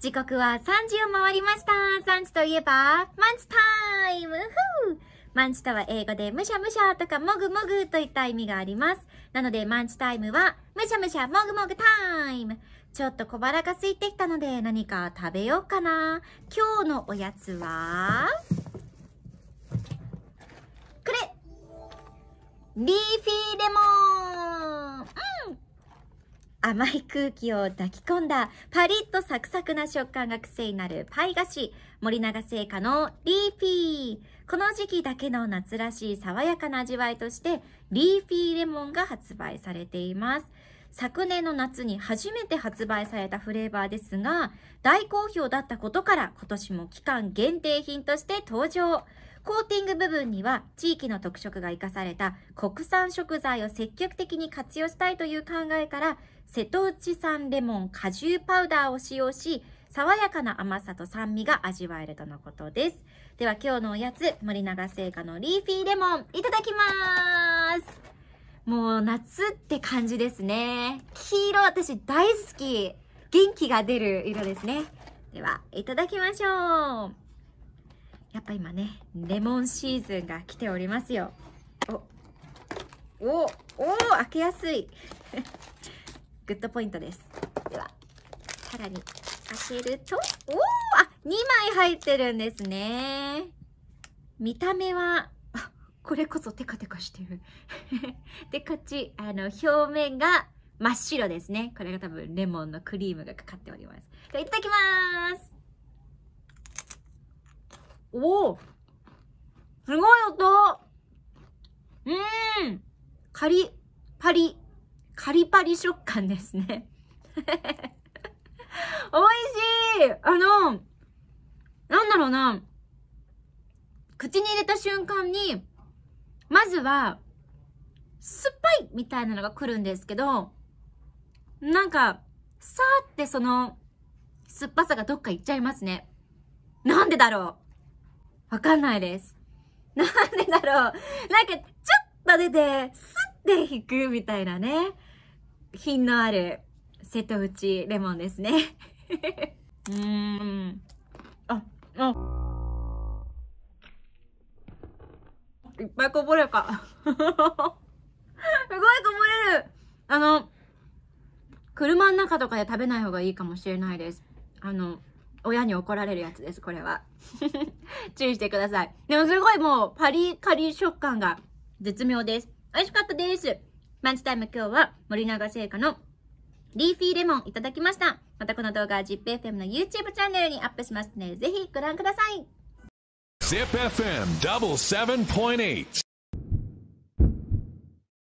時刻は3時を回りました。3時といえば、マンチタイムマンチとは英語でむしゃむしゃとかもぐもぐといった意味があります。なのでマンチタイムはむしゃむしゃもぐもぐタイム。ちょっと小腹が空いてきたので何か食べようかな。今日のおやつは、これビーフィーレモン甘い空気を抱き込んだパリッとサクサクな食感が癖になるパイ菓子、森永製菓のリーピー。この時期だけの夏らしい爽やかな味わいとして、リーフィーレモンが発売されています。昨年の夏に初めて発売されたフレーバーですが、大好評だったことから今年も期間限定品として登場。コーティング部分には地域の特色が生かされた国産食材を積極的に活用したいという考えから瀬戸内産レモン果汁パウダーを使用し爽やかな甘さと酸味が味わえるとのことですでは今日のおやつ森永製菓のリーフィーレモンいただきますもう夏って感じですね黄色私大好き元気が出る色ですねではいただきましょうやっぱ今ね、レモンシーズンが来ておりますよ。お、お、お開けやすい。グッドポイントです。では、さらに開けると、おおあ、2枚入ってるんですね。見た目は、これこそテカテカしてる。で、こっち、あの、表面が真っ白ですね。これが多分レモンのクリームがかかっております。ではいただきますおおすごい音うーんカリパリ、カリパリ食感ですね。美味しいあの、なんだろうな。口に入れた瞬間に、まずは、酸っぱいみたいなのが来るんですけど、なんか、さーってその、酸っぱさがどっか行っちゃいますね。なんでだろうわかんないです。なんでだろう。なんか、ちょっと出て、スッて引くみたいなね。品のある瀬戸内レモンですね。うーん。あ、あ。いっぱいこぼれか。すごいこぼれる。あの、車の中とかで食べない方がいいかもしれないです。あの、親に怒られるやつです、これは。注意してください。でもすごいもう、パリカリ食感が絶妙です。美味しかったです。マンチタイム今日は森永製菓のリーフィーレモンいただきました。またこの動画は ZIPFM の YouTube チャンネルにアップしますので、ぜひご覧ください。ZIPFM77.8